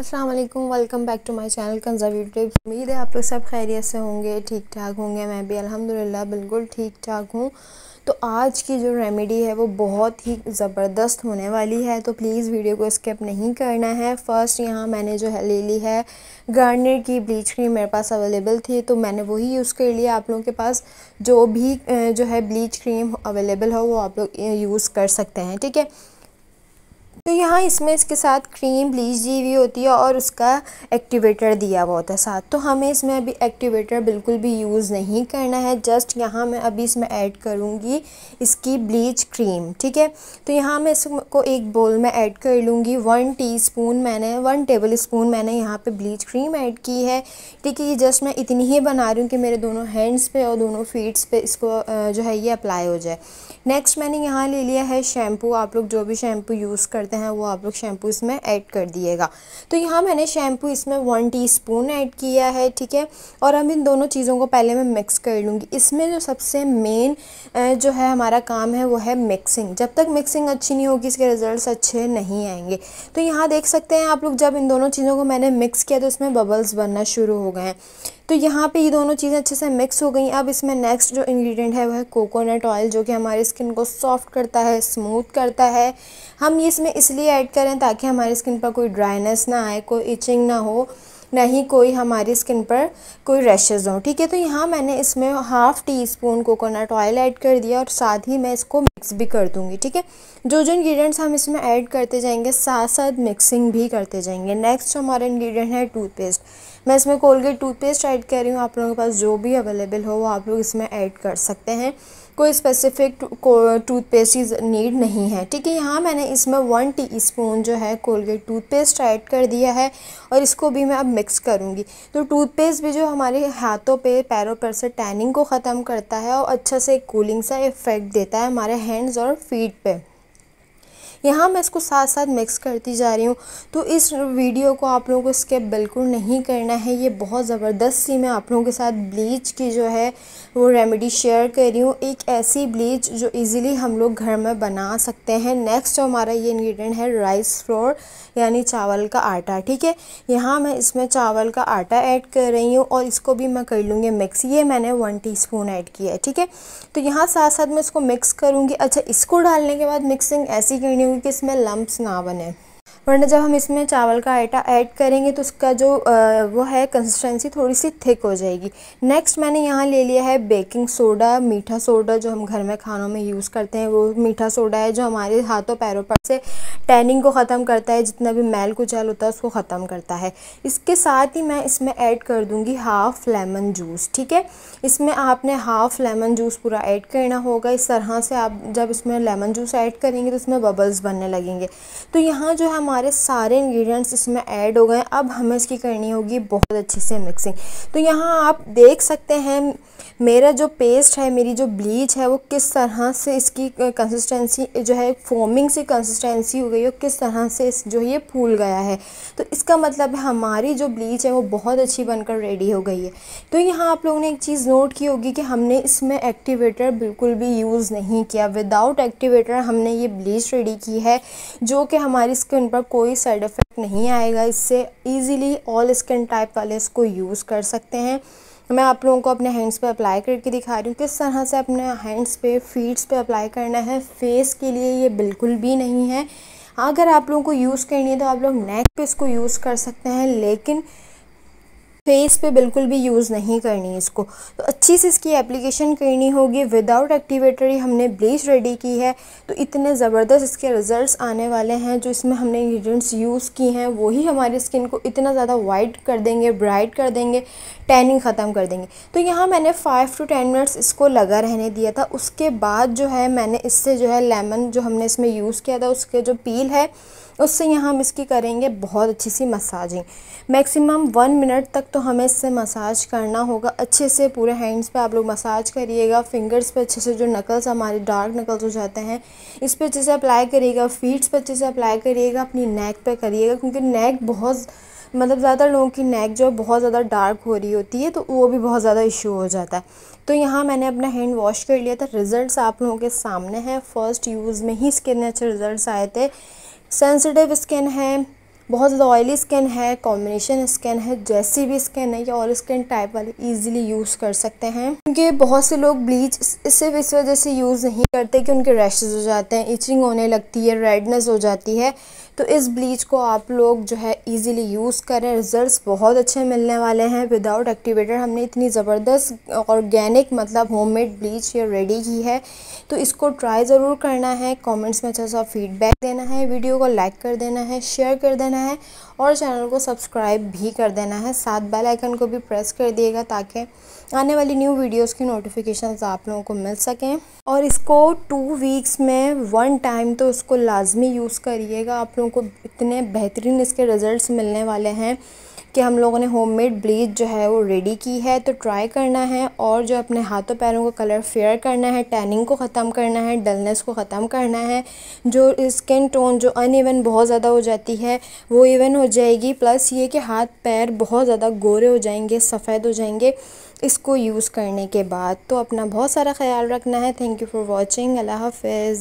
Aslam welcome back to my channel conservative उम्मीद है आप लोग सब खैरियत से होंगे ठीक ठाक होंगे मैं भी अल्हम्दुलिल्लाह बिल्कुल ठीक ठाक हूँ तो आज की जो रेमेडी है वो बहुत ही ज़बरदस्त होने वाली है तो प्लीज़ वीडियो को स्किप नहीं करना है फ़र्स्ट यहाँ मैंने जो है ले ली है गार्नियर की ब्लीच क्रीम मेरे पास अवेलेबल थी तो मैंने वही यूज़ कर लिया आप लोगों के पास जो भी जो है ब्लीच क्रीम अवेलेबल हो वो आप लोग यूज़ कर सकते हैं ठीक है तो यहाँ इसमें इसके साथ क्रीम ब्लीच दी हुई होती है और उसका एक्टिवेटर दिया हुआ होता है साथ तो हमें इसमें अभी एक्टिवेटर बिल्कुल भी यूज़ नहीं करना है जस्ट यहाँ मैं अभी इसमें ऐड करूँगी इसकी ब्लीच क्रीम ठीक है तो यहाँ मैं इसको एक बोल में ऐड कर लूँगी वन टी स्पून मैंने वन टेबल स्पून मैंने यहाँ पर ब्लीच क्रीम ऐड की है ठीक है ये जस्ट मैं इतनी ही बना रही हूँ कि मेरे दोनों हैंड्स पे और दोनों फीट्स पर इसको जो है ये अप्लाई हो जाए नेक्स्ट मैंने यहाँ ले लिया है शैम्पू आप लोग जो भी शैम्पू यूज़ करते हैं हैं वो आप लोग शैम्पू इसमें ऐड कर दिएगा तो यहाँ मैंने शैम्पू इसमें वन टीस्पून ऐड किया है ठीक है और अब इन दोनों चीज़ों को पहले मैं मिक्स कर लूँगी इसमें जो सबसे मेन जो है हमारा काम है वो है मिक्सिंग जब तक मिक्सिंग अच्छी नहीं होगी इसके रिज़ल्ट अच्छे नहीं आएंगे तो यहाँ देख सकते हैं आप लोग जब इन दोनों चीज़ों को मैंने मिक्स किया तो इसमें बबल्स बनना शुरू हो गए हैं तो यहाँ पे ये दोनों चीज़ें अच्छे से मिक्स हो गई अब इसमें नेक्स्ट जो इंग्रेडिएंट है वह है कोकोनट ऑयल जो कि हमारी स्किन को सॉफ्ट करता है स्मूथ करता है हम ये इसमें इसलिए ऐड करें ताकि हमारी स्किन पर कोई ड्राइनेस ना आए कोई इचिंग ना हो ना ही कोई हमारी स्किन पर कोई रैशेज़ हों ठीक है तो यहाँ मैंने इसमें half teaspoon coconut oil add कर दिया और साथ ही मैं इसको मिक्स भी कर दूँगी ठीक है जो जो इंग्रेडिएंट्स हम इसमें ऐड करते जाएंगे साथ साथ मिक्सिंग भी करते जाएंगे नेक्स्ट हमारा इन्ग्रीडियंट है टूथपेस्ट मैं इसमें कोलगेट टूथपेस्ट ऐड कर रही हूँ आप लोगों के पास जो भी अवेलेबल हो वो आप लोग इसमें ऐड कर सकते हैं कोई स्पेसिफिक टूथपेस्ट की नीड नहीं है ठीक है यहाँ मैंने इसमें वन टीस्पून जो है कोलगेट टूथपेस्ट ऐड कर दिया है और इसको भी मैं अब मिक्स करूँगी तो टूथपेस्ट भी जो हमारे हाथों पे पैरों पर से टैनिंग को ख़त्म करता है और अच्छा से कूलिंग सा इफ़ेक्ट देता है हमारे हैंड्स और फीट पर यहाँ मैं इसको साथ साथ मिक्स करती जा रही हूँ तो इस वीडियो को आप लोगों को स्किप बिल्कुल नहीं करना है ये बहुत ज़बरदस्त सी मैं आप लोगों के साथ ब्लीच की जो है वो रेमेडी शेयर कर रही हूँ एक ऐसी ब्लीच जो ईज़िली हम लोग घर में बना सकते हैं नेक्स्ट जो हमारा ये इन्ग्रीडियंट है राइस फ्लोर यानी चावल का आटा ठीक है यहाँ मैं इसमें चावल का आटा ऐड कर रही हूँ और इसको भी मैं कर लूँगी मिक्स ये मैंने वन टीस्पून ऐड किया है ठीक है तो यहाँ साथ साथ मैं इसको मिक्स करूँगी अच्छा इसको डालने के बाद मिक्सिंग ऐसी करनी क्योंकि इसमें लम्ब्स ना बने वरना जब हम इसमें चावल का आटा ऐड करेंगे तो उसका जो आ, वो है कंसिस्टेंसी थोड़ी सी थिक हो जाएगी नेक्स्ट मैंने यहाँ ले लिया है बेकिंग सोडा मीठा सोडा जो हम घर में खानों में यूज़ करते हैं वो मीठा सोडा है जो हमारे हाथों पैरों पर से टैनिंग को ख़त्म करता है जितना भी मैल कुचैल होता है उसको ख़त्म करता है इसके साथ ही मैं इसमें ऐड कर दूँगी हाफ़ लेमन जूस ठीक है इसमें आपने हाफ़ लेमन जूस पूरा ऐड करना होगा इस तरह से आप जब इसमें लेमन जूस ऐड करेंगे तो इसमें बबल्स बनने लगेंगे तो यहाँ जो हम हमारे सारे इंग्रेडिएंट्स इसमें ऐड हो गए अब हमें इसकी करनी होगी बहुत अच्छे से मिक्सिंग तो यहाँ आप देख सकते हैं मेरा जो पेस्ट है मेरी जो ब्लीच है वो किस तरह से इसकी कंसिस्टेंसी जो है फोमिंग सी कंसिस्टेंसी हो गई और किस तरह से इस जो ये फूल गया है तो इसका मतलब है हमारी जो ब्लीच है वो बहुत अच्छी बनकर रेडी हो गई है तो यहाँ आप लोगों ने एक चीज़ नोट की होगी कि हमने इसमें एक्टिवेटर बिल्कुल भी यूज़ नहीं किया विदाउट एक्टिवेटर हमने ये ब्लीच रेडी की है जो कि हमारी स्किन पर कोई साइड इफ़ेक्ट नहीं आएगा इससे ईजिली ऑल स्किन टाइप वाले इसको यूज़ कर सकते हैं मैं आप लोगों को अपने हैंड्स पे अप्लाई करके दिखा रही हूँ किस तरह से अपने हैंड्स पे फीट्स पे अप्लाई करना है फेस के लिए ये बिल्कुल भी नहीं है अगर आप लोगों को यूज़ करनी है तो आप लोग नेक पे इसको यूज़ कर सकते हैं लेकिन फेस पे बिल्कुल भी यूज़ नहीं करनी इसको तो अच्छी से इसकी एप्लीकेशन करनी होगी विदाउट एक्टिवेटर ही हमने ब्लीच रेडी की है तो इतने ज़बरदस्त इसके रिजल्ट्स आने वाले हैं जो इसमें हमने इंग्रीडियंट्स यूज़ किए हैं वही हमारी स्किन को इतना ज़्यादा वाइट कर देंगे ब्राइट कर देंगे टैनिंग ख़त्म कर देंगे तो यहाँ मैंने फ़ाइव टू टेन मिनट्स इसको लगा रहने दिया था उसके बाद जो है मैंने इससे जो है लेमन जो हमने इसमें यूज़ किया था उसके जो पील है उससे यहाँ हम इसकी करेंगे बहुत अच्छी सी मसाजिंग मैक्सिमम वन मिनट तक तो तो हमें इससे मसाज करना होगा अच्छे से पूरे हैंड्स पे आप लोग मसाज करिएगा फिंगर्स पे अच्छे से जो नकल्स हमारे डार्क नकल्स हो जाते हैं इस पर अच्छे से अप्लाई करिएगा फीट्स पर अच्छे से अप्लाई करिएगा अपनी नेक पे करिएगा क्योंकि नेक बहुत मतलब ज़्यादातर लोगों की नेक जो है बहुत ज़्यादा डार्क हो रही होती है तो वो भी बहुत ज़्यादा इशू हो जाता है तो यहाँ मैंने अपना हैंड वॉश कर लिया था रिज़ल्ट आप लोगों के सामने हैं फ़र्स्ट यूज़ में ही इसके इतने अच्छे रिज़ल्ट आए थे सेंसिटिव स्किन है बहुत ज़्यादा ऑयली स्किन है कॉम्बिनेशन स्किन है जैसी भी स्किन है या ऑयल स्किन टाइप वाले ईजिली यूज़ कर सकते हैं क्योंकि बहुत से लोग ब्लीच सिर्फ इस वजह से यूज़ नहीं करते कि उनके रैशेज हो जाते हैं इचिंग होने लगती है रेडनेस हो जाती है तो इस ब्लीच को आप लोग जो है ईजिली यूज़ करें रिजल्ट बहुत अच्छे मिलने वाले हैं विदाउट एक्टिवेटर हमने इतनी ज़बरदस्त ऑर्गेनिक मतलब होम ब्लीच ये रेडी की है तो इसको ट्राई ज़रूर करना है कॉमेंट्स में अच्छा सा फीडबैक देना है वीडियो को लाइक कर देना है शेयर कर देना करना है और चैनल को सब्सक्राइब भी कर देना है साथ बेल आइकन को भी प्रेस कर दिएगा ताकि आने वाली न्यू वीडियोस की नोटिफिकेशन आप लोगों को मिल सकें और इसको टू वीक्स में वन टाइम तो इसको लाजमी यूज़ करिएगा आप लोगों को इतने बेहतरीन इसके रिज़ल्ट मिलने वाले हैं कि हम लोगों ने होममेड ब्लीच जो है वो रेडी की है तो ट्राई करना है और जो अपने हाथों पैरों का कलर फेयर करना है टैनिंग को ख़त्म करना है डलनेस को ख़त्म करना है जो स्किन टोन जो अनइवन बहुत ज़्यादा हो जाती है वो इवन हो जाएगी प्लस ये कि हाथ पैर बहुत ज़्यादा गोरे हो जाएंगे सफ़ेद हो जाएंगे इसको यूज़ करने के बाद तो अपना बहुत सारा ख्याल रखना है थैंक यू फॉर वॉचिंग अल्लाह हाफिज़